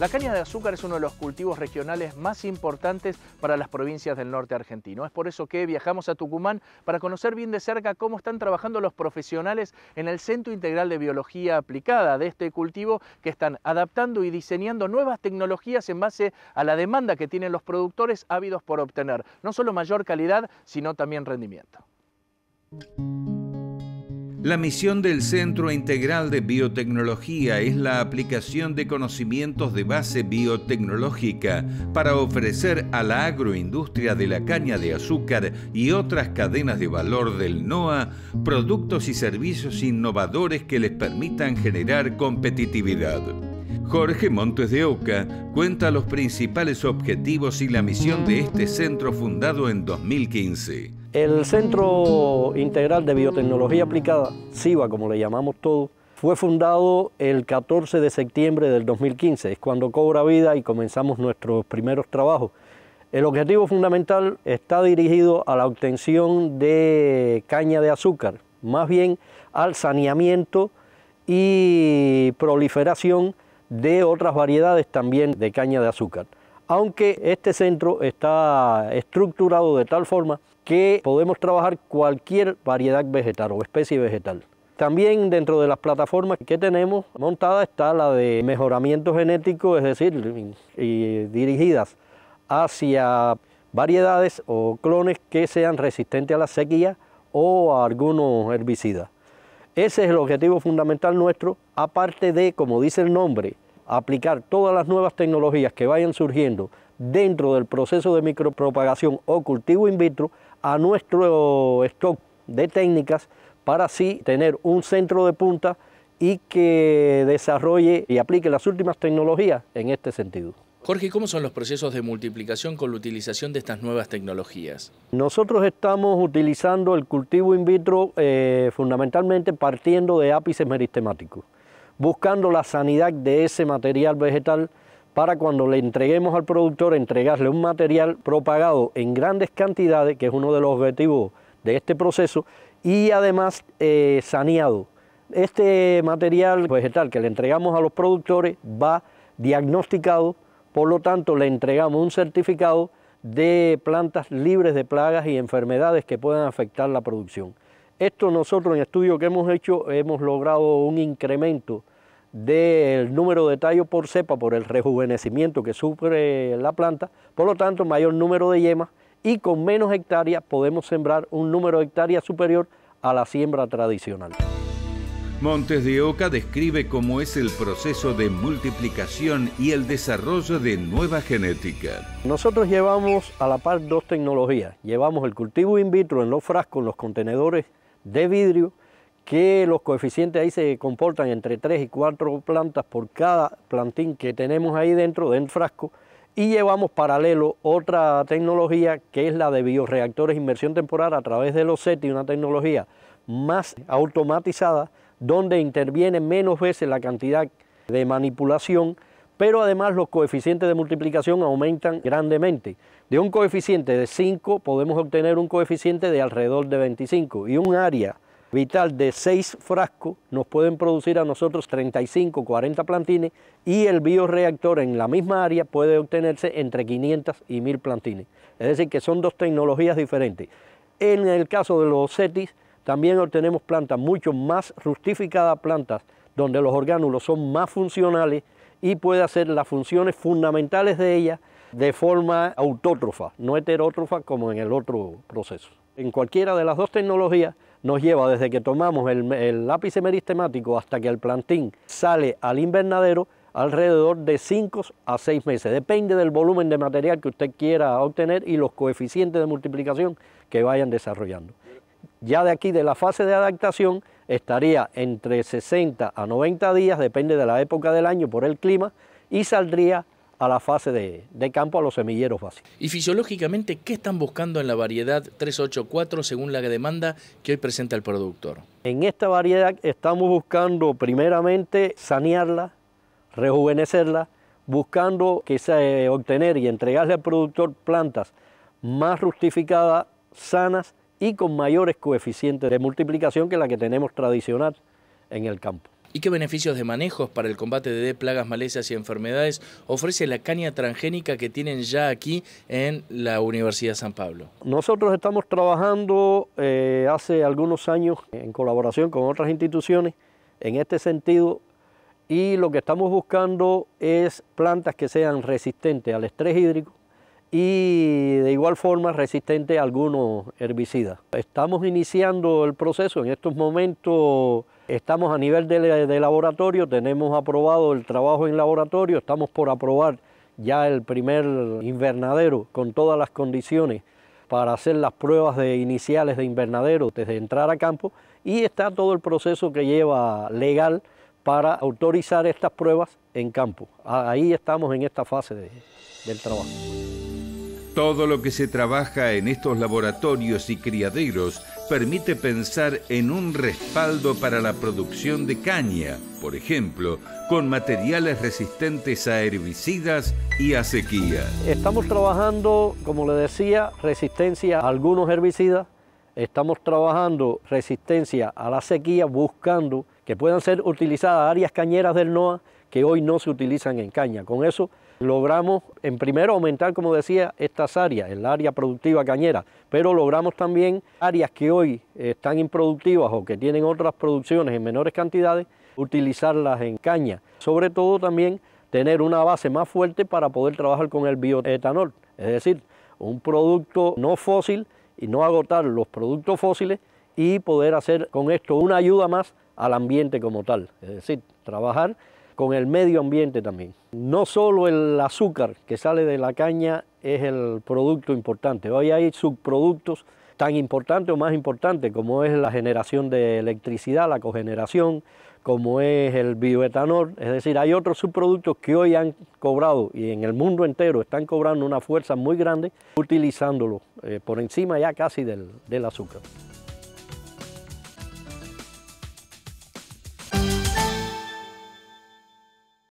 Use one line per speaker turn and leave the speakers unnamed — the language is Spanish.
La caña de azúcar es uno de los cultivos regionales más importantes para las provincias del norte argentino. Es por eso que viajamos a Tucumán para conocer bien de cerca cómo están trabajando los profesionales en el Centro Integral de Biología Aplicada de este cultivo, que están adaptando y diseñando nuevas tecnologías en base a la demanda que tienen los productores ávidos por obtener no solo mayor calidad, sino también rendimiento.
La misión del Centro Integral de Biotecnología es la aplicación de conocimientos de base biotecnológica para ofrecer a la agroindustria de la caña de azúcar y otras cadenas de valor del NOA productos y servicios innovadores que les permitan generar competitividad. Jorge Montes de Oca cuenta los principales objetivos y la misión de este centro fundado en 2015.
El Centro Integral de Biotecnología Aplicada, siva como le llamamos todos, fue fundado el 14 de septiembre del 2015, es cuando cobra vida y comenzamos nuestros primeros trabajos. El objetivo fundamental está dirigido a la obtención de caña de azúcar, más bien al saneamiento y proliferación de otras variedades también de caña de azúcar aunque este centro está estructurado de tal forma que podemos trabajar cualquier variedad vegetal o especie vegetal. También dentro de las plataformas que tenemos montada está la de mejoramiento genético, es decir, dirigidas hacia variedades o clones que sean resistentes a la sequía o a algunos herbicidas. Ese es el objetivo fundamental nuestro, aparte de, como dice el nombre, aplicar todas las nuevas tecnologías que vayan surgiendo dentro del proceso de micropropagación o cultivo in vitro a nuestro stock de técnicas para así tener un centro de punta y que desarrolle y aplique las últimas tecnologías en este sentido.
Jorge, ¿cómo son los procesos de multiplicación con la utilización de estas nuevas tecnologías?
Nosotros estamos utilizando el cultivo in vitro eh, fundamentalmente partiendo de ápices meristemáticos buscando la sanidad de ese material vegetal para cuando le entreguemos al productor entregarle un material propagado en grandes cantidades, que es uno de los objetivos de este proceso, y además eh, saneado. Este material vegetal que le entregamos a los productores va diagnosticado, por lo tanto le entregamos un certificado de plantas libres de plagas y enfermedades que puedan afectar la producción. Esto nosotros en estudios estudio que hemos hecho hemos logrado un incremento del número de tallos por cepa por el rejuvenecimiento que sufre la planta, por lo tanto mayor número de yemas y con menos hectáreas podemos sembrar un número de hectáreas superior a la siembra tradicional.
Montes de Oca describe cómo es el proceso de multiplicación y el desarrollo de nueva genética.
Nosotros llevamos a la par dos tecnologías. Llevamos el cultivo in vitro en los frascos, en los contenedores de vidrio que los coeficientes ahí se comportan entre 3 y 4 plantas por cada plantín que tenemos ahí dentro del frasco y llevamos paralelo otra tecnología que es la de bioreactores inmersión temporal a través de los SETI, una tecnología más automatizada donde interviene menos veces la cantidad de manipulación pero además los coeficientes de multiplicación aumentan grandemente. De un coeficiente de 5 podemos obtener un coeficiente de alrededor de 25 y un área vital de 6 frascos nos pueden producir a nosotros 35, 40 plantines y el bioreactor en la misma área puede obtenerse entre 500 y 1000 plantines. Es decir, que son dos tecnologías diferentes. En el caso de los CETIS también obtenemos plantas mucho más rustificadas, plantas donde los orgánulos son más funcionales y puede hacer las funciones fundamentales de ella de forma autótrofa, no heterótrofa como en el otro proceso. En cualquiera de las dos tecnologías nos lleva desde que tomamos el, lápiz meristemático hasta que el plantín sale al invernadero alrededor de 5 a 6 meses. Depende del volumen de material que usted quiera obtener y los coeficientes de multiplicación que vayan desarrollando. Ya de aquí, de la fase de adaptación, estaría entre 60 a 90 días, depende de la época del año por el clima, y saldría a la fase de, campo a los semilleros básicos.
Y fisiológicamente, ¿qué están buscando en la variedad
384 según la demanda que hoy presenta el productor? En esta variedad estamos buscando primeramente sanearla, rejuvenecerla, buscando que se eh, obtener y entregarle al productor plantas más rustificadas, sanas y con mayores coeficientes de multiplicación que la que tenemos tradicional en el campo.
¿Y qué beneficios de manejos para el combate de plagas, malezas y enfermedades ofrece la caña transgénica que tienen ya aquí en la Universidad San Pablo?
Nosotros estamos trabajando eh, hace algunos años en colaboración con otras instituciones en este sentido y lo que estamos buscando es plantas que sean resistentes al estrés hídrico, y de igual forma resistente a algunos herbicidas. Estamos iniciando el proceso, en estos momentos estamos a nivel de, laboratorio, tenemos aprobado el trabajo en laboratorio, estamos por aprobar ya el primer invernadero con todas las condiciones para hacer las pruebas iniciales de invernadero desde entrar a campo y está todo el proceso que lleva legal para autorizar estas pruebas en campo. Ahí estamos en esta fase del trabajo.
Todo lo que se trabaja en estos laboratorios y criaderos permite pensar en un respaldo para la producción de caña, por ejemplo, con materiales resistentes a herbicidas y a sequía.
Estamos trabajando, como le decía, resistencia a algunos herbicidas, estamos trabajando resistencia a la sequía buscando que puedan ser utilizadas áreas cañeras del NOA que hoy no se utilizan en caña. Con eso Logramos, en primero, aumentar, como decía, estas áreas, el área productiva cañera, pero logramos también áreas que hoy están improductivas o que tienen otras producciones en menores cantidades, utilizarlas en caña. Sobre todo también tener una base más fuerte para poder trabajar con el bioetanol, es decir, un producto no fósil y no agotar los productos fósiles y poder hacer con esto una ayuda más al ambiente como tal, es decir, trabajar con el medio ambiente también. No solo el azúcar que sale de la caña es el producto importante, hoy hay subproductos tan importantes o más importantes como es la generación de electricidad, la cogeneración, como es el bioetanol, es decir, hay otros subproductos que hoy han cobrado y en el mundo entero están cobrando una fuerza muy grande utilizándolo eh, por encima ya casi del azúcar.